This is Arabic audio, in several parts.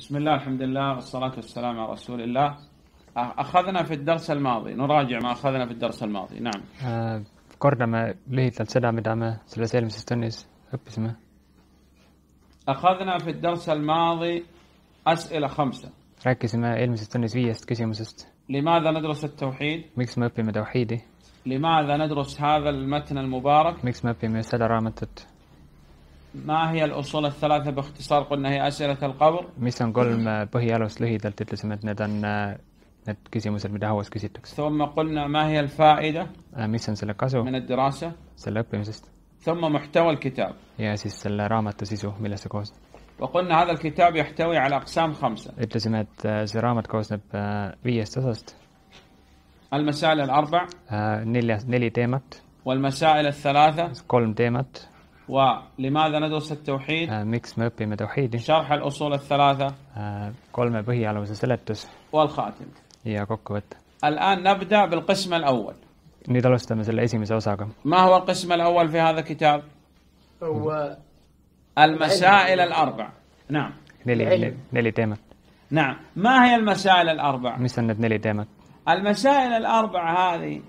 بسم الله الحمد لله والصلاة والسلام على رسول الله أخذنا في الدرس الماضي نراجع ما أخذنا في الدرس الماضي نعم كورنا آه، ما ليه mida me selles eelmises tunnis أخذنا في الدرس الماضي أسئلة خمسة rääkisime eelmises tunnis استكشي مسست لماذا ندرس التوحيد ميكس ما õpime tauhiidi لماذا ندرس هذا المتن المبارك ميكس me õpime seda رامتت ما هي الاصول الثلاثه باختصار قلنا هي اسئله القبر مثلا قول ما بهي الاس لهي دلتسمت ندن نت كيسيموس المدهوس كيسيتوكس ثم قلنا ما هي الفائده آه، مثلا سلكاسو من الدراسه سلك بيمسست ثم محتوى الكتاب يا سيس سلراما تسيسو ميلاسكوس وقلنا هذا الكتاب يحتوي على اقسام خمسه التزمت زراما آه، تكوس نب فيستوست آه، المسائل الاربع نيلي نيلي تيمات والمسائل الثلاثه كولم تيمات ولماذا ندرس التوحيد؟ ميكس مبي ما توحيدي شرح الأصول الثلاثة كل آه، ما بهي على سeletus والخاتم يا kokkuvõte الآن نبدأ بالقسم الأول nüüd مثل selle esimese ما هو القسم الأول في هذا الكتاب؟ هو المسائل الأربع نعم neli neli teemat نعم ما هي المسائل الأربع؟ mis on need المسائل الأربع هذه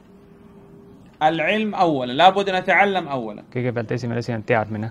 العلم أولا لابد نتعلم أولا kõigepealt esimene asi on teadmine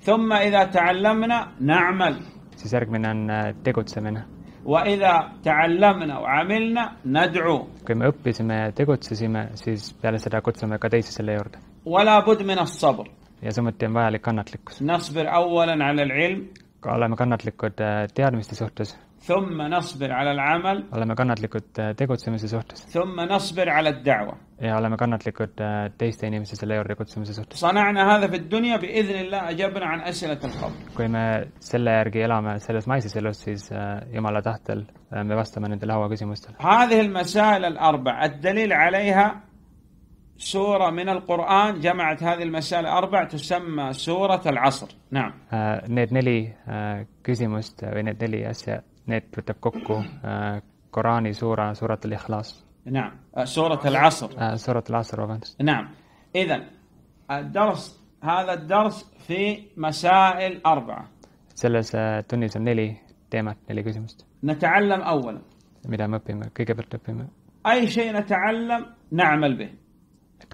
ثم إذا تعلمنا نعمل siis järgmine on tegutsemine وإذا تعلمنا وعملنا ندعو kui me õppisime ja tegutsesime siis peale seda kutsume ka teisi selle juurde ولا بد من الصبر ja samuti on vajalik kannatlikkus نصبر أولا على العلم ka oleme kannatlikud teadmiste suhtes ثم نصبر على العمل oleme kannatlikud tegutsemise suhtes ثم نصبر على الدعوة اي على ما قناه ليكود تيست يعني مثل سلاي ريكود سمس صنعنا هذا في الدنيا باذن الله اجبنا عن اسئله القبر كوي ما سلا يرجي لا ما سلا ما يصير سلا سيز يوم على تحت مبسطه من الهواء قزي مستل هذه المسائل الاربع الدليل عليها سورة من القرآن جمعت هذه المسائل الأربع تسمى سورة العصر نعم نيت نلي كزي مست نيت نلي أسيا نيت بتبكوكو قرآني سورة سورة الإخلاص نعم آه، سورة العصر آه سورة العصر أفنتس. نعم إذا الدرس هذا الدرس في مسائل أربعة سلسة توني سنيلي تيمة نيلي كوزمست نتعلم أولا ميدا مبيمة كيكبرت بيمة أي شيء نتعلم نعمل به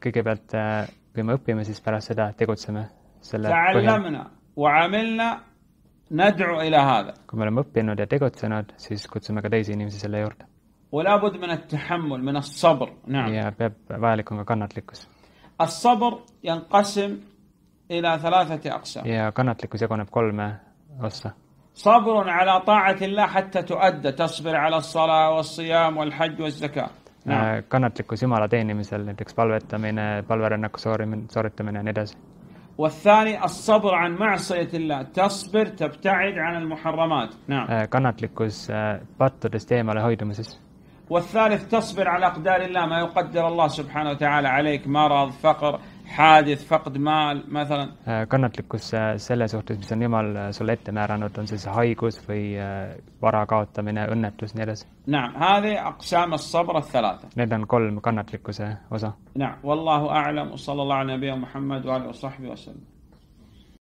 كيكبرت بيمة آه، بيمة سيس برا سدا تيكوت سمة تعلمنا وعملنا ندعو إلى هذا كمرا مبينو دا تيكوت سنة سيس كوت سمة كدايزي نيمسي سلا يورد ولا بد من التحمل من الصبر نعم يا بيب قنات لكس الصبر ينقسم إلى ثلاثة أقسام يا يكون بكل ما ossa صبر على طاعة الله حتى تؤدى تصبر على الصلاة والصيام والحج والزكاة آه، نعم. kannatlikkus Jumala teenimisel näiteks palvetamine palverännaku من ja من edasi والثاني الصبر عن معصية الله تصبر تبتعد عن المحرمات نعم kannatlikkus pattudest eemale hoidumises والثالث تصبر على أقدار الله ما يقدر الله سبحانه وتعالى عليك مرض فقر حادث فقد مال مثلا آه، kannatlikkus آه، selle suhtes mis on Jumal آه، sulle ette määranud on siis haigus või vara kaotamine õnnetus nii edasi نعم هذه أقسام الصبر الثلاثة Need on kolm kannatlikkuse osa نعم والله أعلم وصلى الله على نبينا محمد وعلى وصحبه وسلم